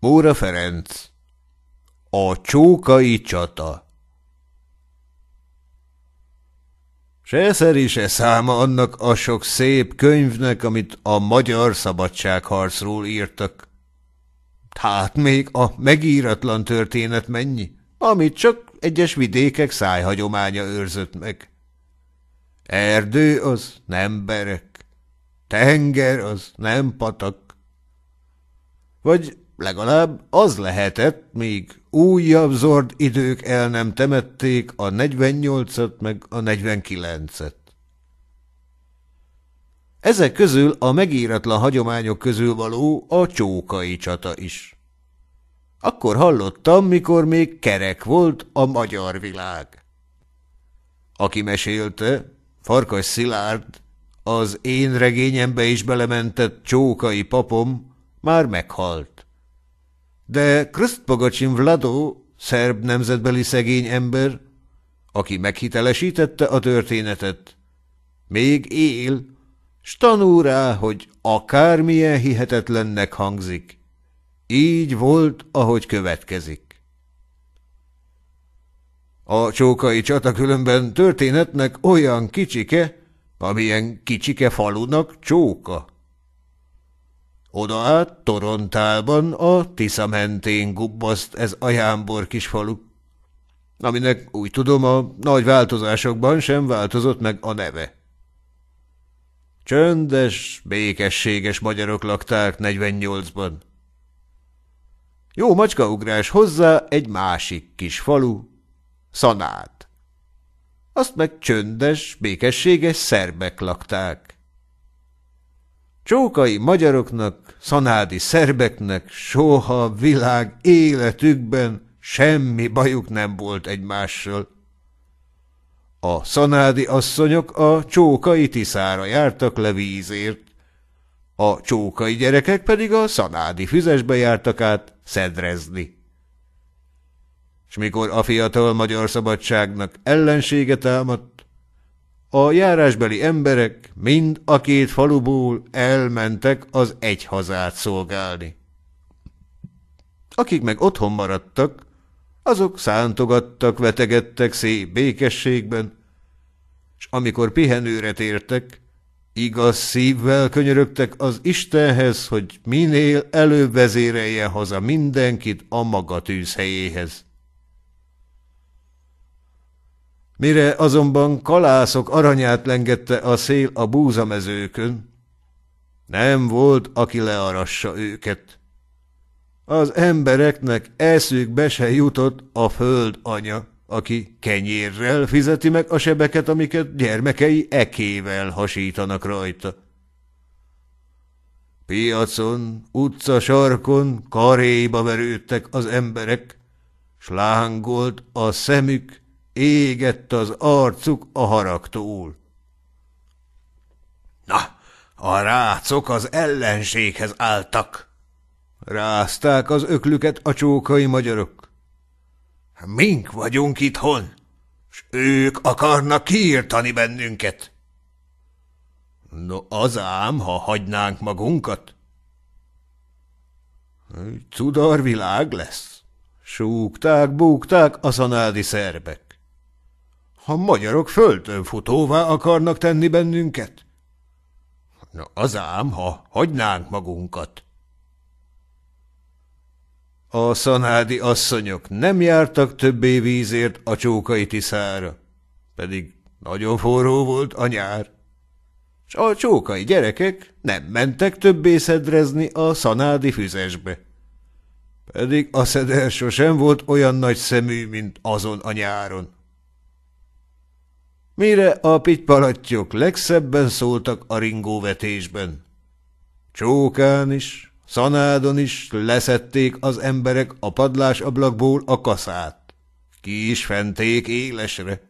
Móra Ferenc A csókai csata Se szeri, se száma annak a sok szép könyvnek, amit a magyar szabadságharcról írtak. Hát még a megíratlan történet mennyi, amit csak egyes vidékek szájhagyománya őrzött meg. Erdő az nem berek, tenger az nem patak. Vagy Legalább az lehetett, míg újabb zord idők el nem temették a 48-at meg a 49-et. Ezek közül a megíratlan hagyományok közül való a csókai csata is. Akkor hallottam, mikor még kerek volt a magyar világ. Aki mesélte, Farkas Szilárd, az én regényembe is belementett csókai papom, már meghalt. De Krsztpagacsin Vladó, szerb nemzetbeli szegény ember, aki meghitelesítette a történetet, még él, s tanul rá, hogy akármilyen hihetetlennek hangzik. Így volt, ahogy következik. A csókai csata különben történetnek olyan kicsike, amilyen kicsike falunak csóka. Oda át Torontálban a Tisza mentén gubbaszt ez a Jámbor falu. aminek úgy tudom a nagy változásokban sem változott meg a neve. Csöndes, békességes magyarok lakták 48-ban. Jó macskaugrás hozzá egy másik kis falu, Szanát. Azt meg csöndes, békességes szerbek lakták. Csókai magyaroknak, szanádi szerbeknek soha világ életükben semmi bajuk nem volt egymással. A szanádi asszonyok a csókai tiszára jártak le vízért, a csókai gyerekek pedig a szanádi füzesbe jártak át szedrezni. És mikor a fiatal magyar szabadságnak ellensége támadt, a járásbeli emberek mind a két faluból elmentek az egy hazát szolgálni. Akik meg otthon maradtak, azok szántogattak, vetegettek szép békességben, és amikor pihenőre tértek, igaz szívvel könyörögtek az Istenhez, hogy minél előbb vezérelje haza mindenkit a maga tűzhelyéhez. Mire azonban kalászok aranyát lengette a szél a búzamezőkön, nem volt, aki learassa őket. Az embereknek eszükbe se jutott a föld anya, aki kenyérrel fizeti meg a sebeket, amiket gyermekei ekével hasítanak rajta. Piacon, utca sarkon karéba verődtek az emberek, slángolt a szemük, Égett az arcuk a haragtól. Na, a rácok az ellenséghez álltak. Rázták az öklüket a csókai magyarok. Mink vagyunk itthon, s ők akarnak kiirtani bennünket. No az ám, ha hagynánk magunkat. Cudar világ lesz, súgták, búgták a szanádi szerbek. Ha magyarok földönfutóvá akarnak tenni bennünket? Na az ám, ha hagynánk magunkat. A szanádi asszonyok nem jártak többé vízért a csókai tiszára, pedig nagyon forró volt a nyár. S a csókai gyerekek nem mentek többé szedrezni a szanádi füzesbe. Pedig a szeder sosem volt olyan nagy szemű, mint azon a nyáron mire a pitypalattyok legszebben szóltak a ringóvetésben. Csókán is, szanádon is leszették az emberek a padlás ablakból a kaszát. Ki is fenték élesre.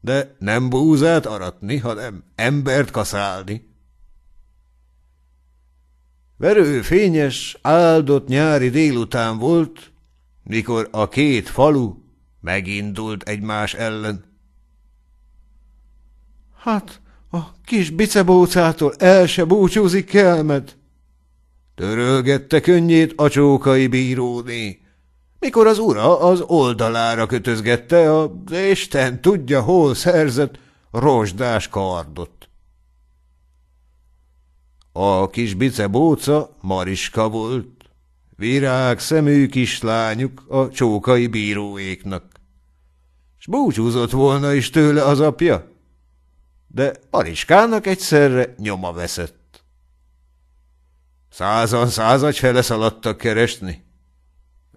De nem búzát aratni, hanem embert kaszálni. Verő fényes, áldott nyári délután volt, mikor a két falu megindult egymás ellen. Hát, a kis bicebócától el se búcsúzik kelmet. Törölgette könnyét a csókai bíróni. mikor az ura az oldalára kötözgette a, Isten tudja, hol szerzett rozsdás kardot. A kis bicebóca Mariska volt, virág szemű kislányuk a csókai bíróéknak. S búcsúzott volna is tőle az apja, de Paliskának egyszerre nyoma veszett. Százan század fele szaladtak keresni.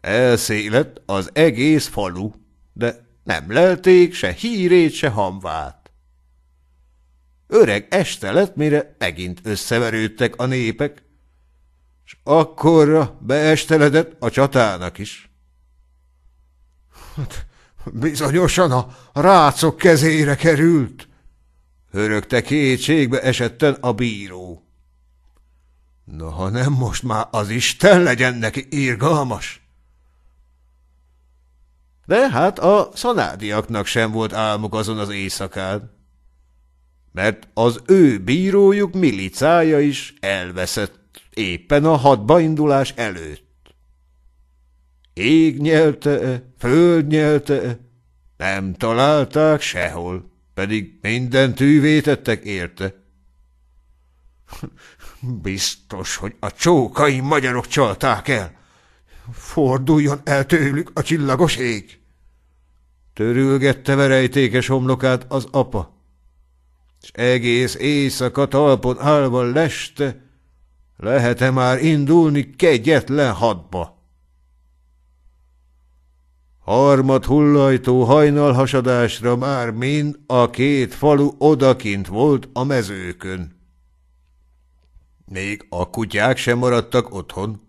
Elszélet az egész falu, de nem lelték se hírét, se hamvát. Öreg este lett, mire megint összeverődtek a népek, és akkorra beesteledett a csatának is. Hát, bizonyosan a rácok kezére került. Hörögte kétségbe esetten a bíró. Na, ha nem most már az Isten legyen neki írgalmas! De hát a szanádiaknak sem volt álmuk azon az éjszakán, mert az ő bírójuk milicája is elveszett éppen a hadba indulás előtt. Ég nyelte-e, föld nyelte-e, nem találták sehol pedig minden tűvétettek érte. Biztos, hogy a csókai magyarok csalták el. Forduljon el tőlük a csillagos ég! Törülgette verejtékes homlokát az apa, és egész éjszaka talpon állva leste, lehet-e már indulni kegyetlen hadba? Harmad hullajtó hajnalhasadásra már mind a két falu odakint volt a mezőkön. Még a kutyák sem maradtak otthon.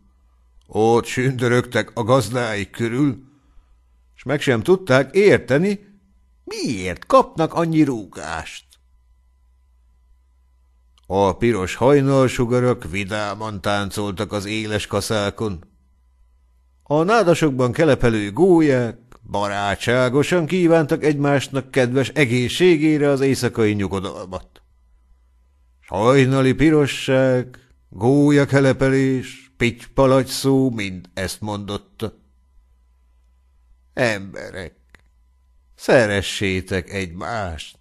Ott sündörögtek a gazdáik körül, és meg sem tudták érteni, miért kapnak annyi rúgást. A piros hajnalsugarak vidáman táncoltak az éles kaszákon. A nádasokban kelepelő gólyák barátságosan kívántak egymásnak kedves egészségére az éjszakai nyugodalmat. Sajnali pirosság, gólya kelepelés, pittypalagy szó, mind ezt mondotta. Emberek, szeressétek egymást,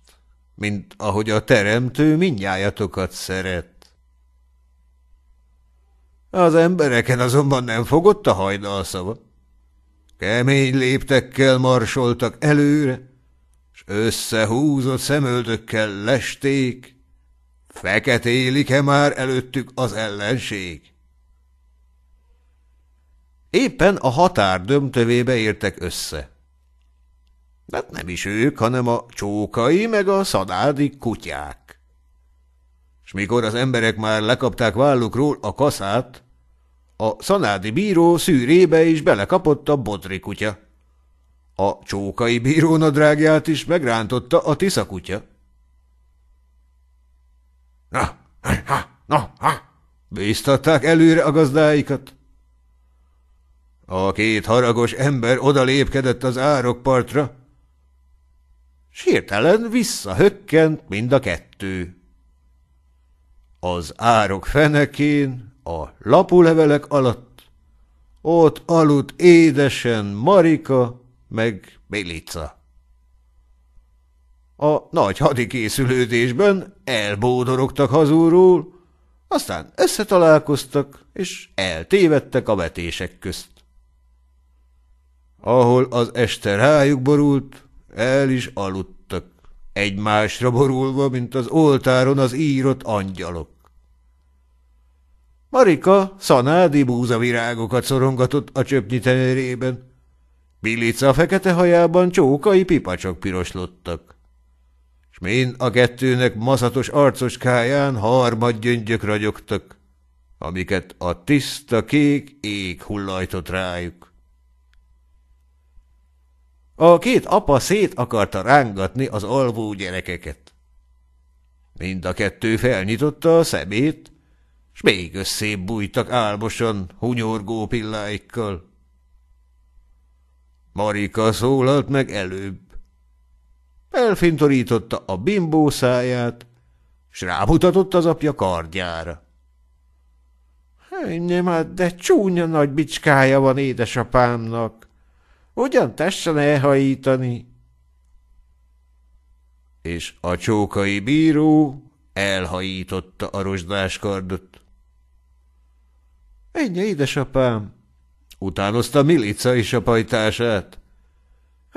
mint ahogy a teremtő mindnyájatokat szeret. Az embereken azonban nem fogott a hajnalszava. Kemény léptekkel marsoltak előre, s összehúzott szemöldökkel lesték, feketélik-e már előttük az ellenség? Éppen a határ dömtövébe értek össze. Hát nem is ők, hanem a csókai meg a szadádi kutyák és mikor az emberek már lekapták vállukról a kaszát, a szanádi bíró szűrébe is belekapott a botri kutya. A csókai nadrágját is megrántotta a tisza kutya. Na, ha, ha, na, ha! Bíztatták előre a gazdáikat. A két haragos ember odalépkedett az árokpartra, s hirtelen visszahökkent mind a kettő. Az árok fenekén, a lapulevelek alatt, ott aludt édesen Marika meg Milica. A nagy hadikészülődésben elbódorogtak hazúról, aztán összetalálkoztak, és eltévedtek a vetések közt. Ahol az este rájuk borult, el is aludtak egymásra borulva, mint az oltáron az írott angyalok. Marika szanádi búzavirágokat szorongatott a csöpnyi tenérében. Pilica fekete hajában csókai pipacsok piroslottak. S mind a kettőnek maszatos harmad gyöngyök ragyogtak, amiket a tiszta kék ég hullajtott rájuk. A két apa szét akarta rángatni az alvó gyerekeket. Mind a kettő felnyitotta a szemét, s még összébb bújtak álmosan, hunyorgó pilláikkal. Marika szólalt meg előbb. Elfintorította a bimbó száját, s rámutatott az apja kardjára. – Nem, de csúnya nagy bicskája van édesapámnak! Hogyan tessen elhajítani? És a csókai bíró elhajította a rozsdáskardot. Ennyi, édesapám! Utánozta Milica is a pajtását.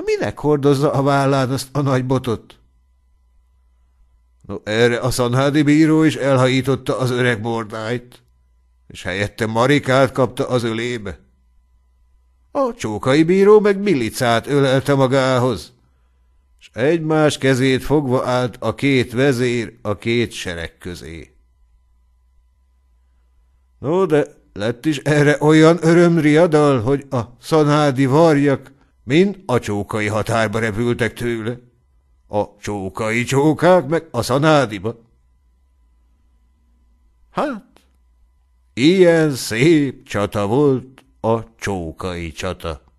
Minek hordozza a vállán azt a nagy botot? No, erre a szanhádi bíró is elhajította az öreg bordáit, és helyette Marikát kapta az ölébe. A csókai bíró meg milicát ölelte magához, és egymás kezét fogva állt a két vezér a két sereg közé. No, de lett is erre olyan örömriadal, hogy a szanádi varjak mind a csókai határba repültek tőle. A csókai csókák meg a szanádiba. Hát, ilyen szép csata volt, a csókai csata.